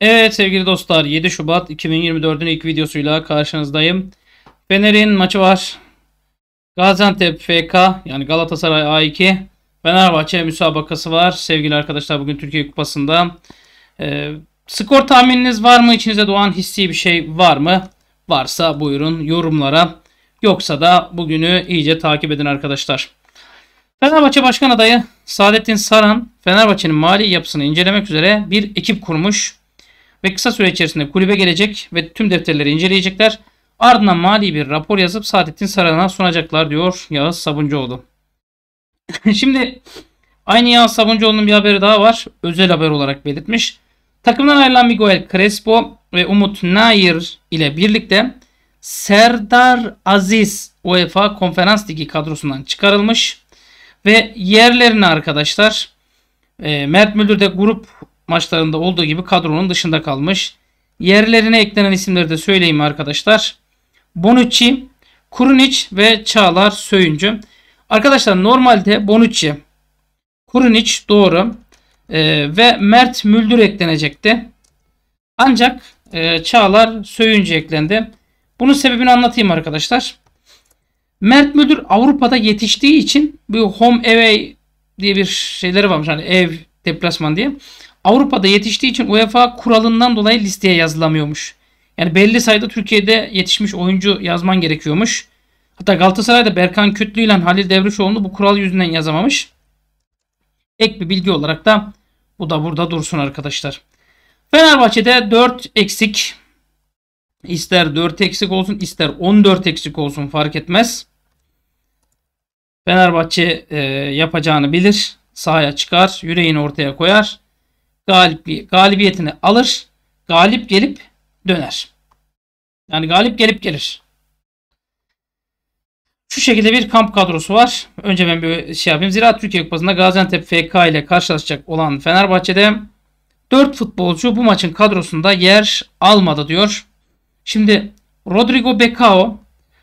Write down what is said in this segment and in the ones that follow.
Evet sevgili dostlar 7 Şubat 2024'ün ilk videosuyla karşınızdayım. Fener'in maçı var. Gaziantep FK yani Galatasaray A2 Fenerbahçe müsabakası var. Sevgili arkadaşlar bugün Türkiye Kupası'nda. Ee, skor tahmininiz var mı? İçinize doğan hissi bir şey var mı? Varsa buyurun yorumlara. Yoksa da bugünü iyice takip edin arkadaşlar. Fenerbahçe Başkan Adayı Saadettin Saran Fenerbahçe'nin mali yapısını incelemek üzere bir ekip kurmuş ve kısa süre içerisinde kulübe gelecek ve tüm defterleri inceleyecekler. Ardından mali bir rapor yazıp Saadettin Saran'a sunacaklar diyor Yağız Sabuncuoğlu. Şimdi aynı Yağız Sabuncuoğlu'nun bir haberi daha var. Özel haber olarak belirtmiş. Takımdan ayrılan Miguel Crespo ve Umut Nair ile birlikte Serdar Aziz UEFA Konferans Ligi kadrosundan çıkarılmış. Ve yerlerine arkadaşlar e, Mert Müldür de grup maçlarında olduğu gibi kadronun dışında kalmış. Yerlerine eklenen isimleri de söyleyeyim arkadaşlar. Bonucci, Kurunic ve Çağlar Söyüncü. Arkadaşlar normalde Bonucci, Kurunic doğru ee, ve Mert Müldür eklenecekti. Ancak e, Çağlar Söyüncü eklendi. Bunun sebebini anlatayım arkadaşlar. Mert Müldür Avrupa'da yetiştiği için bir home away diye bir şeyleri varmış. Hani ev deplasman diye. Avrupa'da yetiştiği için UEFA kuralından dolayı listeye yazılamıyormuş. Yani belli sayıda Türkiye'de yetişmiş oyuncu yazman gerekiyormuş. Hatta Galatasaray'da Berkan Kütlü ile Halil Devrişoğlu'nu bu kural yüzünden yazamamış. Ek bir bilgi olarak da bu da burada dursun arkadaşlar. Fenerbahçe'de 4 eksik. İster 4 eksik olsun ister 14 eksik olsun fark etmez. Fenerbahçe e, yapacağını bilir. Sahaya çıkar. Yüreğini ortaya koyar galip, galibiyetini alır. Galip gelip döner. Yani galip gelip gelir. Şu şekilde bir kamp kadrosu var. Önce ben bir şey yapayım. Zira Türkiye Kupası'nda Gaziantep FK ile karşılaşacak olan Fenerbahçe'de 4 futbolcu bu maçın kadrosunda yer almadı diyor. Şimdi Rodrigo Becao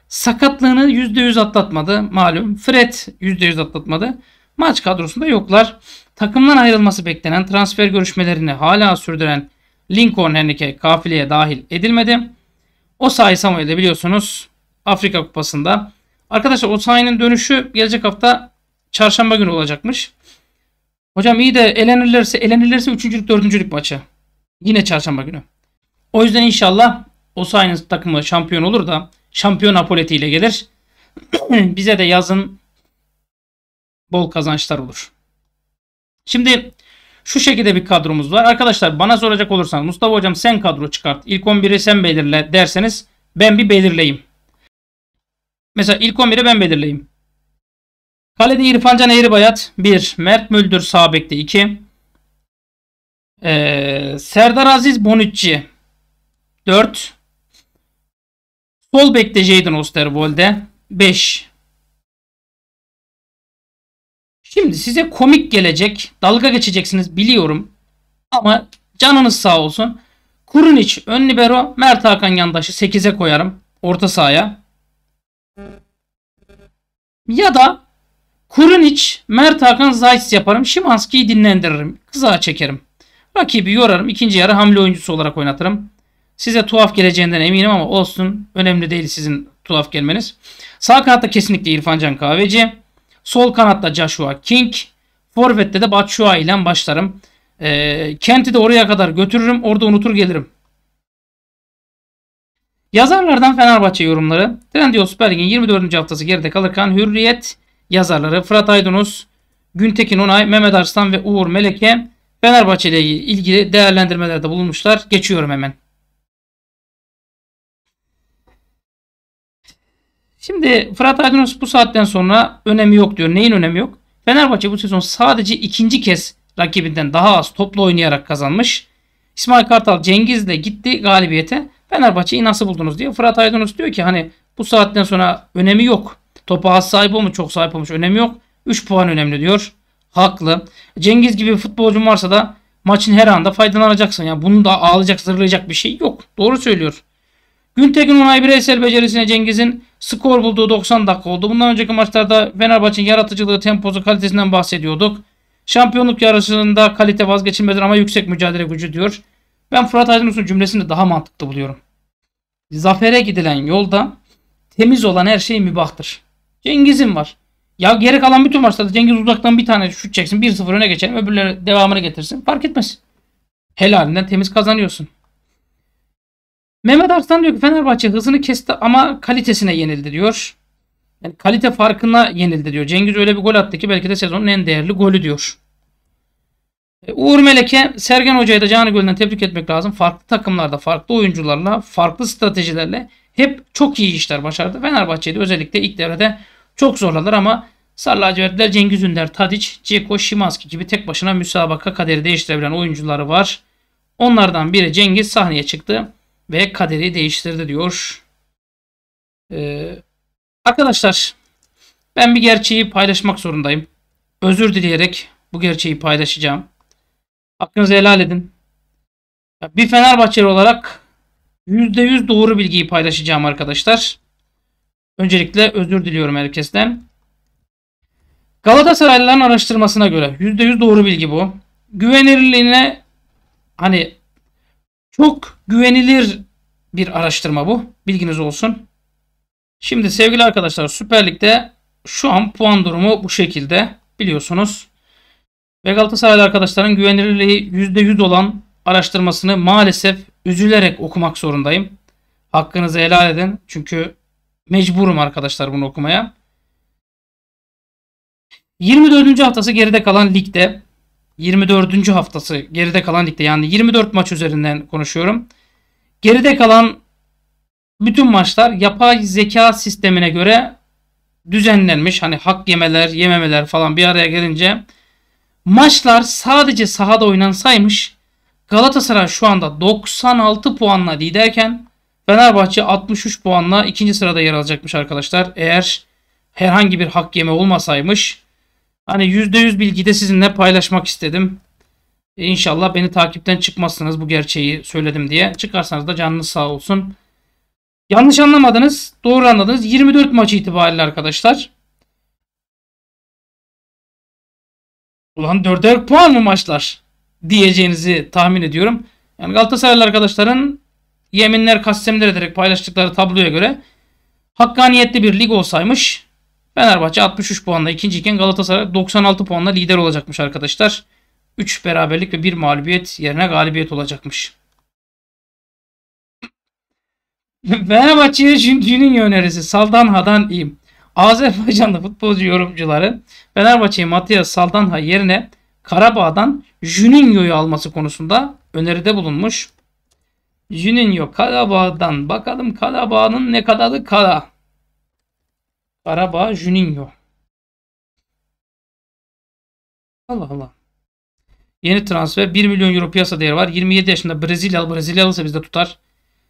sakatlığını %100 atlatmadı malum. Fred %100 atlatmadı. Maç kadrosunda yoklar takımdan ayrılması beklenen transfer görüşmelerini hala sürdüren Lincoln Henrique kafileye dahil edilmedi. Osayi Samuel de biliyorsunuz Afrika Kupası'nda. Arkadaşlar Osayi'nin dönüşü gelecek hafta çarşamba günü olacakmış. Hocam iyi de elenirlerse elenirlerse 3. lig 4. maçı. Yine çarşamba günü. O yüzden inşallah Osayi'nin takımı şampiyon olur da şampiyon apoleti ile gelir. Bize de yazın bol kazançlar olur. Şimdi şu şekilde bir kadromuz var. Arkadaşlar bana soracak olursanız Mustafa hocam sen kadro çıkart. İlk 11'i sen belirle derseniz ben bir belirleyeyim. Mesela ilk 11'i ben belirleyeyim. Kalede İrfancan Can Eğribayat 1. Mert Müldür Sabek'te 2. Ee, Serdar Aziz Bonucci 4. Sol bekte Jadon Osterwolde 5. Şimdi size komik gelecek. Dalga geçeceksiniz biliyorum. Ama canınız sağ olsun. Kurunic ön libero. Mert Hakan yandaşı 8'e koyarım. Orta sahaya. Ya da Kurunic, Mert Hakan, Zayt yaparım. Şimanski'yi dinlendiririm. Kıza çekerim. Rakibi yorarım. İkinci yarı hamle oyuncusu olarak oynatırım. Size tuhaf geleceğinden eminim ama olsun. Önemli değil sizin tuhaf gelmeniz. Sağ kanatta kesinlikle İrfan Can Kahveci. Sol kanatta Joshua King. Forvet'te de Batshuayi ile başlarım. E, Kent'i de oraya kadar götürürüm. Orada unutur gelirim. Yazarlardan Fenerbahçe yorumları. Trendyol Süper Lig'in 24. haftası geride kalırken Hürriyet yazarları Fırat Aydınus, Güntekin Onay, Mehmet Arslan ve Uğur Meleke Fenerbahçe ile ilgili değerlendirmelerde bulunmuşlar. Geçiyorum hemen. Şimdi Fırat Aydınus bu saatten sonra önemi yok diyor. Neyin önemi yok? Fenerbahçe bu sezon sadece ikinci kez rakibinden daha az toplu oynayarak kazanmış. İsmail Kartal Cengiz'le gitti galibiyete. Fenerbahçe'yi nasıl buldunuz diye. Fırat Aydınus diyor ki hani bu saatten sonra önemi yok. Topa az sahip olmuş çok sahip olmuş önemi yok. 3 puan önemli diyor. Haklı. Cengiz gibi futbolcun varsa da maçın her anda faydalanacaksın. Yani bunu da ağlayacak zırlayacak bir şey yok. Doğru söylüyor. Gültekin Onay bireysel becerisine Cengiz'in skor bulduğu 90 dakika oldu. Bundan önceki maçlarda Fenerbahçe'nin yaratıcılığı, temposu, kalitesinden bahsediyorduk. Şampiyonluk yarışında kalite vazgeçilmezdir ama yüksek mücadele gücü diyor. Ben Fırat Aydınus'un cümlesini daha mantıklı buluyorum. Zafere gidilen yolda temiz olan her şey mübahtır. Cengiz'in var. Ya geri kalan bütün maçlarda Cengiz uzaktan bir tane şut çeksin 1-0 öne geçelim öbürleri devamını getirsin fark etmez. Helalinden temiz kazanıyorsun. Mehmet Arslan diyor ki Fenerbahçe hızını kesti ama kalitesine yenildi diyor. Yani kalite farkına yenildi diyor. Cengiz öyle bir gol attı ki belki de sezonun en değerli golü diyor. E, Uğur Meleke, Sergen Hoca'ya da canı gönülden tebrik etmek lazım. Farklı takımlarda, farklı oyuncularla, farklı stratejilerle hep çok iyi işler başardı. Fenerbahçe'de özellikle ilk devrede çok zorladılar ama Sarı lacivertler Cengiz Ünder, Tadiç, Ceko, Şimanski gibi tek başına müsabaka kaderi değiştirebilen oyuncuları var. Onlardan biri Cengiz sahneye çıktı ve kaderi değiştirdi diyor. Ee, arkadaşlar ben bir gerçeği paylaşmak zorundayım. Özür dileyerek bu gerçeği paylaşacağım. Hakkınızı helal edin. Bir Fenerbahçeli olarak %100 doğru bilgiyi paylaşacağım arkadaşlar. Öncelikle özür diliyorum herkesten. Galatasaraylıların araştırmasına göre %100 doğru bilgi bu. Güvenirliğine hani çok güvenilir bir araştırma bu. Bilginiz olsun. Şimdi sevgili arkadaşlar Süper Lig'de şu an puan durumu bu şekilde biliyorsunuz. Ve Galatasaraylı arkadaşların güvenilirliği %100 olan araştırmasını maalesef üzülerek okumak zorundayım. Hakkınızı helal edin. Çünkü mecburum arkadaşlar bunu okumaya. 24. haftası geride kalan ligde 24. haftası geride kalan ligde yani 24 maç üzerinden konuşuyorum. Geride kalan bütün maçlar yapay zeka sistemine göre düzenlenmiş. Hani hak yemeler, yememeler falan bir araya gelince maçlar sadece sahada oynansaymış Galatasaray şu anda 96 puanla liderken Fenerbahçe 63 puanla ikinci sırada yer alacakmış arkadaşlar. Eğer herhangi bir hak yeme olmasaymış Hani %100 bilgiyi de sizinle paylaşmak istedim. E, inşallah beni takipten çıkmazsınız bu gerçeği söyledim diye. Çıkarsanız da canınız sağ olsun. Yanlış anlamadınız. Doğru anladınız. 24 maç itibariyle arkadaşlar. Ulan 4'er puan mı maçlar diyeceğinizi tahmin ediyorum. Yani Galatasaraylı arkadaşların yeminler kastemler ederek paylaştıkları tabloya göre hakkaniyetli bir lig olsaymış Fenerbahçe 63 puanla ikinciyken Galatasaray 96 puanla lider olacakmış arkadaşlar. 3 beraberlik ve 1 mağlubiyet yerine galibiyet olacakmış. Fenerbahçe'ye Jüncü'nün önerisi Saldanha'dan iyiyim. Azerbaycanlı futbolcu yorumcuları Fenerbahçe'yi Matias Saldanha yerine Karabağ'dan Juninho'yu alması konusunda öneride bulunmuş. Juninho Karabağ'dan bakalım Karabağ'ın ne kadarı kara. Karabağ Juninho. Allah Allah. Yeni transfer 1 milyon euro piyasa değeri var. 27 yaşında Brezilyalı Brezilyalı ise bizde tutar.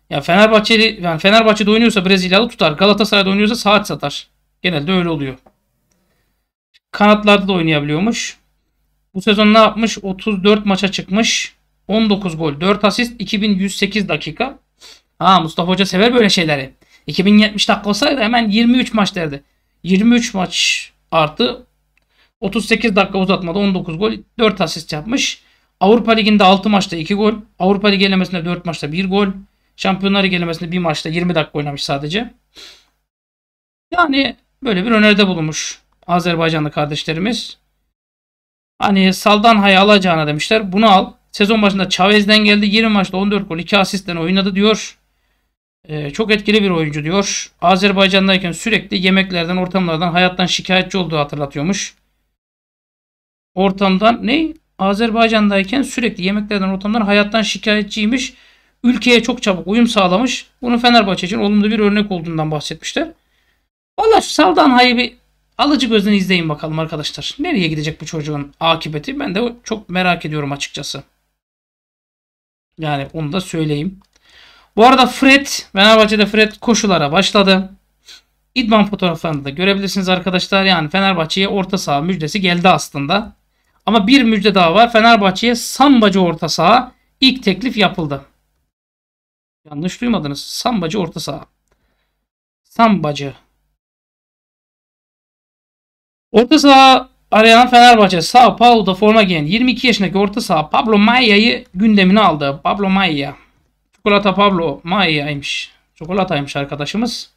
Ya Fenerbahçeli yani Fenerbahçe'de oynuyorsa Brezilyalı tutar. Galatasaray'da oynuyorsa saat satar. Genelde öyle oluyor. Kanatlarda da oynayabiliyormuş. Bu sezon ne yapmış? 34 maça çıkmış. 19 gol, 4 asist, 2108 dakika. Ha Mustafa Hoca sever böyle şeyleri. 2070 dakika olsaydı hemen 23 maç derdi. 23 maç artı 38 dakika uzatmada 19 gol 4 asist yapmış. Avrupa Ligi'nde 6 maçta 2 gol. Avrupa Ligi elemesinde 4 maçta 1 gol. Şampiyonlar Ligi elemesinde 1 maçta 20 dakika oynamış sadece. Yani böyle bir öneride bulunmuş Azerbaycanlı kardeşlerimiz. Hani Saldan Saldanha'yı alacağına demişler. Bunu al. Sezon başında Chavez'den geldi. 20 maçta 14 gol 2 asistten oynadı diyor. Ee, çok etkili bir oyuncu diyor. Azerbaycan'dayken sürekli yemeklerden, ortamlardan, hayattan şikayetçi olduğu hatırlatıyormuş. Ortamdan ne? Azerbaycan'dayken sürekli yemeklerden, ortamdan, hayattan şikayetçiymiş. Ülkeye çok çabuk uyum sağlamış. Bunun Fenerbahçe için olumlu bir örnek olduğundan bahsetmişler. Valla şu Saldanha'yı bir alıcı gözden izleyin bakalım arkadaşlar. Nereye gidecek bu çocuğun akıbeti? Ben de çok merak ediyorum açıkçası. Yani onu da söyleyeyim. Bu arada Fred, Fenerbahçe'de Fred koşulara başladı. İdman fotoğraflarında da görebilirsiniz arkadaşlar. Yani Fenerbahçe'ye orta saha müjdesi geldi aslında. Ama bir müjde daha var. Fenerbahçe'ye Sambacı orta saha ilk teklif yapıldı. Yanlış duymadınız. Sambacı orta saha. Sambacı. Orta saha arayan Fenerbahçe Sao Paulo'da forma giyen 22 yaşındaki orta saha Pablo Maia'yı gündemine aldı. Pablo Maia Çikolata Pablo Maia'ymış. Çikolataymış arkadaşımız.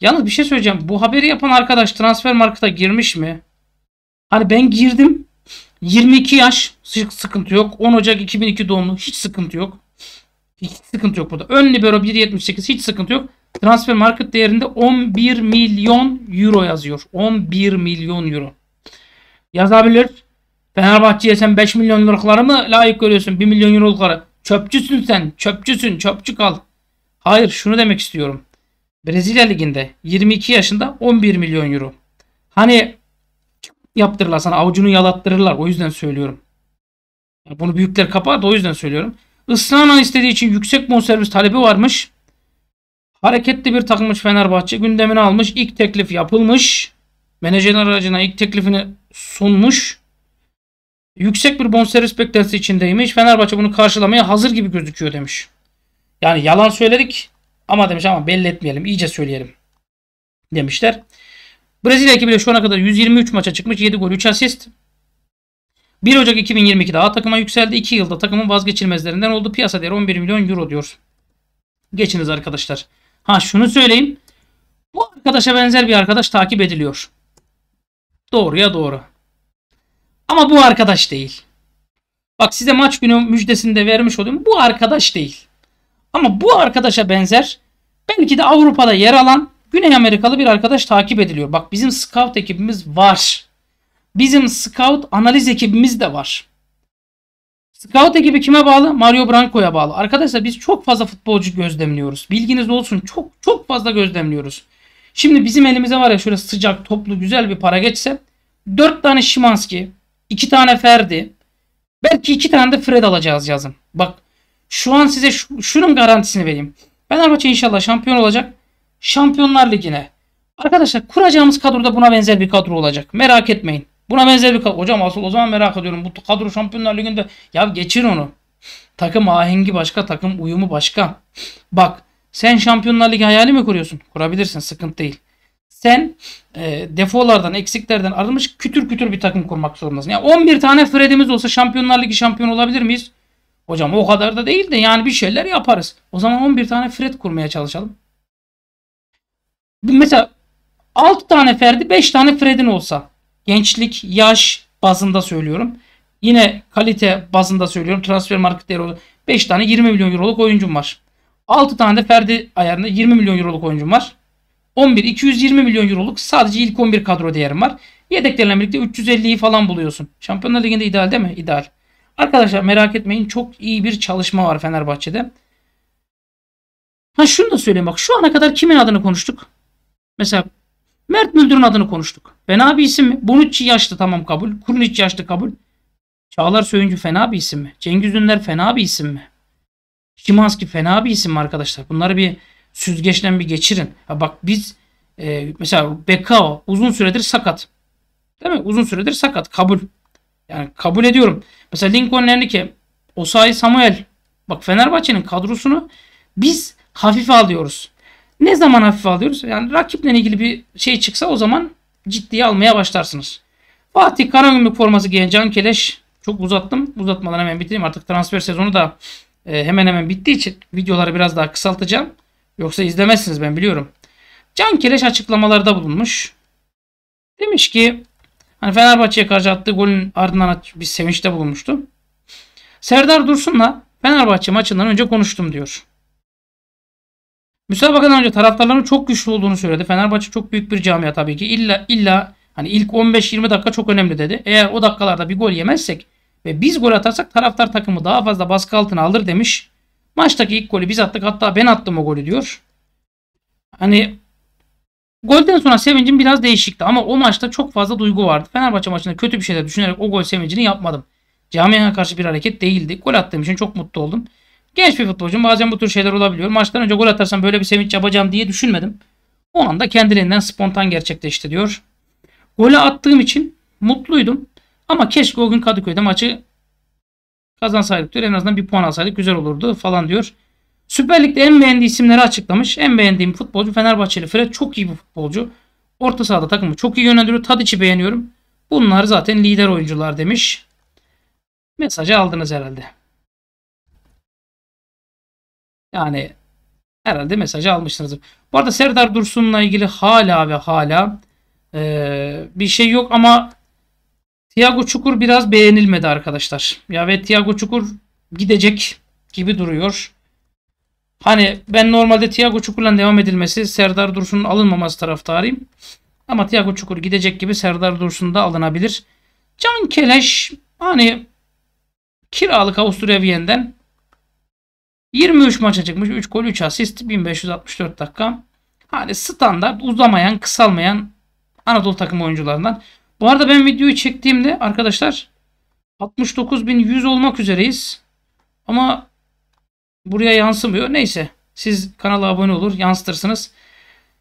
Yalnız bir şey söyleyeceğim. Bu haberi yapan arkadaş transfer marketa girmiş mi? Hani ben girdim. 22 yaş. Sıkıntı yok. 10 Ocak 2002 doğumlu. Hiç sıkıntı yok. Hiç sıkıntı yok burada. Ön libero 1.78 hiç sıkıntı yok. Transfer market değerinde 11 milyon euro yazıyor. 11 milyon euro. Yazabilir. Fenerbahçe'ye sen 5 milyon liralıkları mı layık görüyorsun? 1 milyon eurolukları. Çöpçüsün sen. Çöpçüsün. Çöpçü kal. Hayır şunu demek istiyorum. Brezilya Ligi'nde 22 yaşında 11 milyon euro. Hani yaptırırlar sana hani avucunu yalattırırlar. O yüzden söylüyorum. bunu büyükler kapar o yüzden söylüyorum. Israrla istediği için yüksek bonservis talebi varmış. Hareketli bir takımmış Fenerbahçe. Gündemini almış. İlk teklif yapılmış. Menajer aracına ilk teklifini sunmuş yüksek bir bonservis beklentisi içindeymiş. Fenerbahçe bunu karşılamaya hazır gibi gözüküyor demiş. Yani yalan söyledik ama demiş ama belli etmeyelim iyice söyleyelim demişler. Brezilya ekibiyle şu ana kadar 123 maça çıkmış 7 gol 3 asist. 1 Ocak 2022'de A takıma yükseldi. 2 yılda takımın vazgeçilmezlerinden oldu. Piyasa değeri 11 milyon euro diyor. Geçiniz arkadaşlar. Ha şunu söyleyeyim. Bu arkadaşa benzer bir arkadaş takip ediliyor. Doğruya doğru. Ama bu arkadaş değil. Bak size maç günü müjdesini de vermiş olayım. Bu arkadaş değil. Ama bu arkadaşa benzer belki de Avrupa'da yer alan Güney Amerikalı bir arkadaş takip ediliyor. Bak bizim scout ekibimiz var. Bizim scout analiz ekibimiz de var. Scout ekibi kime bağlı? Mario Branco'ya bağlı. Arkadaşlar biz çok fazla futbolcu gözlemliyoruz. Bilginiz olsun çok çok fazla gözlemliyoruz. Şimdi bizim elimize var ya şöyle sıcak toplu güzel bir para geçse 4 tane Şimanski, iki tane Ferdi. Belki iki tane de Fred alacağız yazın. Bak şu an size şunun garantisini vereyim. Fenerbahçe inşallah şampiyon olacak. Şampiyonlar Ligi'ne. Arkadaşlar kuracağımız kadroda buna benzer bir kadro olacak. Merak etmeyin. Buna benzer bir kadro. Hocam asıl o zaman merak ediyorum. Bu kadro Şampiyonlar Ligi'nde. Ya geçir onu. Takım ahengi başka. Takım uyumu başka. Bak sen Şampiyonlar Ligi hayali mi kuruyorsun? Kurabilirsin. Sıkıntı değil sen e, defolardan, eksiklerden arınmış kütür kütür bir takım kurmak zorundasın. Yani 11 tane Fred'imiz olsa Şampiyonlar Ligi şampiyon olabilir miyiz? Hocam o kadar da değil de yani bir şeyler yaparız. O zaman 11 tane Fred kurmaya çalışalım. Mesela 6 tane Ferdi 5 tane Fred'in olsa. Gençlik, yaş bazında söylüyorum. Yine kalite bazında söylüyorum. Transfer market değeri 5 tane 20 milyon euroluk oyuncum var. 6 tane de Ferdi ayarında 20 milyon euroluk oyuncum var. 11 220 milyon euroluk sadece ilk 11 kadro değerim var. Yedeklerle birlikte 350'yi falan buluyorsun. Şampiyonlar Ligi'nde ideal değil mi? İdeal. Arkadaşlar merak etmeyin çok iyi bir çalışma var Fenerbahçe'de. Ha şunu da söyleyeyim bak şu ana kadar kimin adını konuştuk? Mesela Mert Müldür'ün adını konuştuk. Fena bir isim mi? Bonucci yaşlı tamam kabul. Kurnic yaşlı kabul. Çağlar Söyüncü fena bir isim mi? Cengiz Ünler fena bir isim mi? Şimanski fena bir isim mi arkadaşlar? Bunları bir süzgeçten bir geçirin. Ya bak biz e, mesela Bekao uzun süredir sakat. Değil mi? Uzun süredir sakat. Kabul. Yani kabul ediyorum. Mesela Lincoln Enrique, Osayi Samuel. Bak Fenerbahçe'nin kadrosunu biz hafife alıyoruz. Ne zaman hafife alıyoruz? Yani rakiple ilgili bir şey çıksa o zaman ciddiye almaya başlarsınız. Fatih Karagümrük forması giyen Can Keleş çok uzattım. Uzatmadan hemen bitireyim. Artık transfer sezonu da e, hemen hemen bittiği için videoları biraz daha kısaltacağım. Yoksa izlemezsiniz ben biliyorum. Can Kireç açıklamalarda bulunmuş. Demiş ki hani Fenerbahçe'ye karşı attığı golün ardından bir sevinçte bulunmuştu. Serdar Dursun'la Fenerbahçe maçından önce konuştum diyor. Müsabakadan önce taraftarların çok güçlü olduğunu söyledi. Fenerbahçe çok büyük bir camia tabii ki. İlla illa hani ilk 15-20 dakika çok önemli dedi. Eğer o dakikalarda bir gol yemezsek ve biz gol atarsak taraftar takımı daha fazla baskı altına alır demiş. Maçtaki ilk golü biz attık. Hatta ben attım o golü diyor. Hani golden sonra sevincim biraz değişikti ama o maçta çok fazla duygu vardı. Fenerbahçe maçında kötü bir şeyler düşünerek o gol sevincini yapmadım. Camiaya karşı bir hareket değildi. Gol attığım için çok mutlu oldum. Genç bir futbolcum bazen bu tür şeyler olabiliyor. Maçtan önce gol atarsam böyle bir sevinç yapacağım diye düşünmedim. O anda kendiliğinden spontan gerçekleşti diyor. Golü attığım için mutluydum. Ama keşke o gün Kadıköy'de maçı Kazansaydık diyor en azından bir puan alsaydık güzel olurdu falan diyor. Süper Lig'de en beğendiği isimleri açıklamış. En beğendiğim futbolcu Fenerbahçeli Fred çok iyi bir futbolcu. Orta sahada takımı çok iyi yönlendiriyor. Tadiç'i beğeniyorum. Bunlar zaten lider oyuncular demiş. Mesajı aldınız herhalde. Yani herhalde mesajı almışsınızdır. Bu arada Serdar Dursun'la ilgili hala ve hala e, bir şey yok ama Thiago Çukur biraz beğenilmedi arkadaşlar. Ya ve Thiago Çukur gidecek gibi duruyor. Hani ben normalde Thiago Çukur'la devam edilmesi Serdar Dursun'un alınmaması taraftarıyım. Ama Thiago Çukur gidecek gibi Serdar Dursun da alınabilir. Can Keleş hani kiralık Avusturya Viyen'den 23 maça çıkmış. 3 gol 3 asist 1564 dakika. Hani standart uzamayan kısalmayan Anadolu takım oyuncularından. Bu arada ben videoyu çektiğimde arkadaşlar 69.100 olmak üzereyiz. Ama buraya yansımıyor. Neyse siz kanala abone olur yansıtırsınız.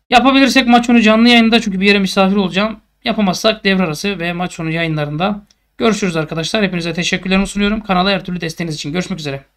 Yapabilirsek maç sonu canlı yayında çünkü bir yere misafir olacağım. Yapamazsak devre arası ve maç sonu yayınlarında görüşürüz arkadaşlar. Hepinize teşekkürlerimi sunuyorum. Kanala her türlü desteğiniz için görüşmek üzere.